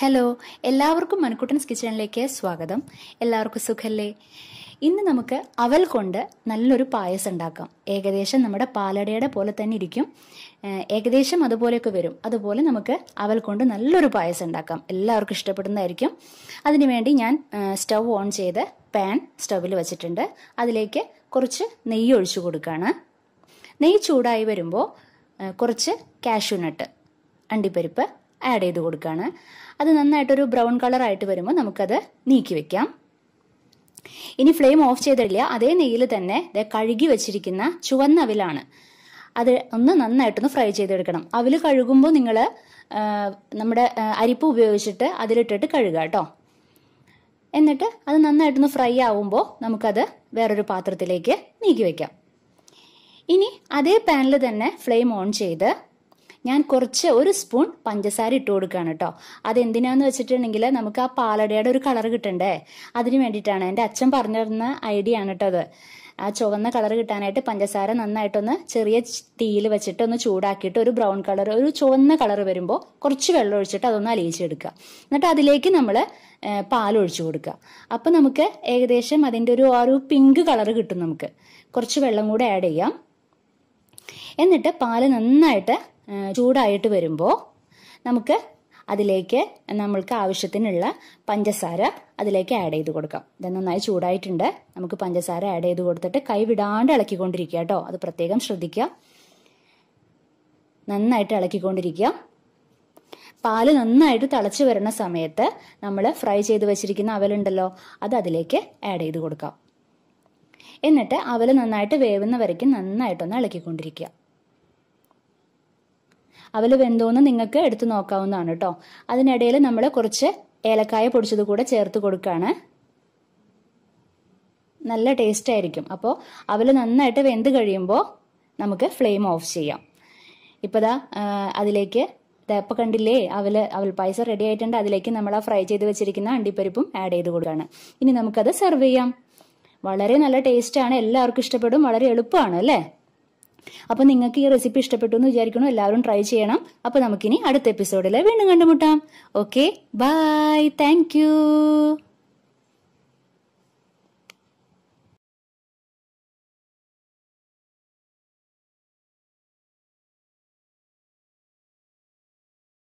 hello എല്ലാവർക്കും മണിക്കുട്ടൻസ് കിച്ചണിലേക്ക് സ്വാഗതം എല്ലാവർക്കും സുഖല്ലേ ഇന്ന് നമുക്ക് അവൽ കൊണ്ട് നല്ലൊരു പായസം ഉണ്ടാക്കാം ഏകദേശം നമ്മുടെ പാലടയുടെ പോലെ തന്നെ ഇരിക്കും ഏകദേശം അതുപോലെയൊക്കെ വരും അതുപോലെ നമുക്ക് അവൽ കൊണ്ട് നല്ലൊരു പായസം ഉണ്ടാക്കാം എല്ലാവർക്കും ഇഷ്ടപ്പെടുന്നതായിരിക്കും അതിനുവേണ്ടി ഞാൻ സ്റ്റവ് ഓൺ ചെയ്ത് പാൻ സ്റ്റവിൽ വെച്ചിട്ടുണ്ട് അതിലേക്ക് കുറച്ച് നെയ്യ് ഒഴിച്ചു കൊടുക്കുകയാണ് നെയ്യ് ചൂടായി വരുമ്പോൾ കുറച്ച് കാഷ്യൂനട്ട് അണ്ടിപ്പരിപ്പ് ആഡ് ചെയ്ത് കൊടുക്കുകയാണ് അത് നന്നായിട്ടൊരു ബ്രൗൺ കളറായിട്ട് വരുമ്പോൾ നമുക്കത് നീക്കി വെക്കാം ഇനി ഫ്ലെയിം ഓഫ് ചെയ്തിട്ടില്ല അതേ നെയ്യിൽ തന്നെ കഴുകി വെച്ചിരിക്കുന്ന ചുവന്ന അവിലാണ് അത് ഒന്ന് നന്നായിട്ടൊന്ന് ഫ്രൈ ചെയ്തെടുക്കണം അവിൽ കഴുകുമ്പോൾ നിങ്ങൾ നമ്മുടെ അരിപ്പ് ഉപയോഗിച്ചിട്ട് അതിലിട്ടിട്ട് കഴുകുക കേട്ടോ എന്നിട്ട് അത് നന്നായിട്ടൊന്ന് ഫ്രൈ ആവുമ്പോൾ നമുക്കത് വേറൊരു പാത്രത്തിലേക്ക് നീക്കി വയ്ക്കാം ഇനി അതേ പാനിൽ തന്നെ ഫ്ലെയിം ഓൺ ചെയ്ത് ഞാൻ കുറച്ച് ഒരു സ്പൂൺ പഞ്ചസാര ഇട്ട് കൊടുക്കുകയാണ് കേട്ടോ അതെന്തിനാന്ന് വെച്ചിട്ടുണ്ടെങ്കിൽ നമുക്ക് ആ പാലടയുടെ ഒരു കളർ കിട്ടണ്ടേ അതിന് വേണ്ടിയിട്ടാണ് എൻ്റെ അച്ഛൻ പറഞ്ഞു തരുന്ന ഐഡിയ ആണ് കേട്ടോ അത് ആ ചുവന്ന കളർ കിട്ടാനായിട്ട് പഞ്ചസാര നന്നായിട്ടൊന്ന് ചെറിയ തീയിൽ വെച്ചിട്ട് ഒന്ന് ചൂടാക്കിയിട്ട് ഒരു ബ്രൗൺ കളർ ഒരു ചുവന്ന കളർ വരുമ്പോൾ കുറച്ച് വെള്ളം ഒഴിച്ചിട്ട് അതൊന്ന് അലിയിച്ചെടുക്കുക എന്നിട്ട് അതിലേക്ക് നമ്മൾ പാൽ ഒഴിച്ചു കൊടുക്കുക അപ്പം നമുക്ക് ഏകദേശം അതിൻ്റെ ഒരു ആ ഒരു പിങ്ക് കളർ കിട്ടും നമുക്ക് കുറച്ച് വെള്ളം കൂടെ ആഡ് ചെയ്യാം എന്നിട്ട് പാല് നന്നായിട്ട് ചൂടായിട്ട് വരുമ്പോൾ നമുക്ക് അതിലേക്ക് നമ്മൾക്ക് ആവശ്യത്തിനുള്ള പഞ്ചസാര അതിലേക്ക് ആഡ് ചെയ്ത് കൊടുക്കാം ഇത് നന്നായി ചൂടായിട്ടുണ്ട് നമുക്ക് പഞ്ചസാര ആഡ് ചെയ്ത് കൊടുത്തിട്ട് കൈ വിടാണ്ട് ഇളക്കിക്കൊണ്ടിരിക്കുക കേട്ടോ അത് പ്രത്യേകം ശ്രദ്ധിക്കുക നന്നായിട്ട് ഇളക്കിക്കൊണ്ടിരിക്കുക പാല് നന്നായിട്ട് തിളച്ച് വരുന്ന സമയത്ത് നമ്മൾ ഫ്രൈ ചെയ്ത് വെച്ചിരിക്കുന്ന അവലുണ്ടല്ലോ അത് അതിലേക്ക് ആഡ് ചെയ്ത് കൊടുക്കാം എന്നിട്ട് അവൽ നന്നായിട്ട് വേവുന്ന വരയ്ക്ക് നന്നായിട്ടൊന്ന് ഇളക്കിക്കൊണ്ടിരിക്കുക അവൽ വെന്തോന്ന് നിങ്ങൾക്ക് എടുത്തു നോക്കാവുന്നതാണ് കേട്ടോ അതിനിടയിൽ നമ്മൾ കുറച്ച് ഏലക്കായ പൊടിച്ചത് കൂടെ ചേർത്ത് കൊടുക്കുകയാണ് നല്ല ടേസ്റ്റ് ആയിരിക്കും അപ്പോൾ അവൽ നന്നായിട്ട് വെന്ത് കഴിയുമ്പോൾ നമുക്ക് ഫ്ലെയിം ഓഫ് ചെയ്യാം ഇപ്പതാ ദാ അതിലേക്ക് തേപ്പ കണ്ടില്ലേ അവൽ അവൽ പായസം റെഡി ആയിട്ടുണ്ട് അതിലേക്ക് നമ്മൾ ആ ഫ്രൈ ചെയ്ത് വെച്ചിരിക്കുന്ന അണ്ടിപ്പരിപ്പും ആഡ് ചെയ്ത് കൊടുക്കുകയാണ് ഇനി നമുക്കത് സെർവ് ചെയ്യാം വളരെ നല്ല ടേസ്റ്റാണ് എല്ലാവർക്കും ഇഷ്ടപ്പെടും വളരെ എളുപ്പമാണ് അല്ലേ അപ്പോൾ നിങ്ങൾക്ക് ഈ റെസിപ്പി ഇഷ്ടപ്പെട്ടു എന്ന് വിചാരിക്കുന്നു എല്ലാവരും ട്രൈ ചെയ്യണം അപ്പോൾ നമുക്കിനി അടുത്ത എപ്പിസോഡിൽ വീണ്ടും കണ്ടുമുട്ടാം ഓക്കെ ബൈ താങ്ക്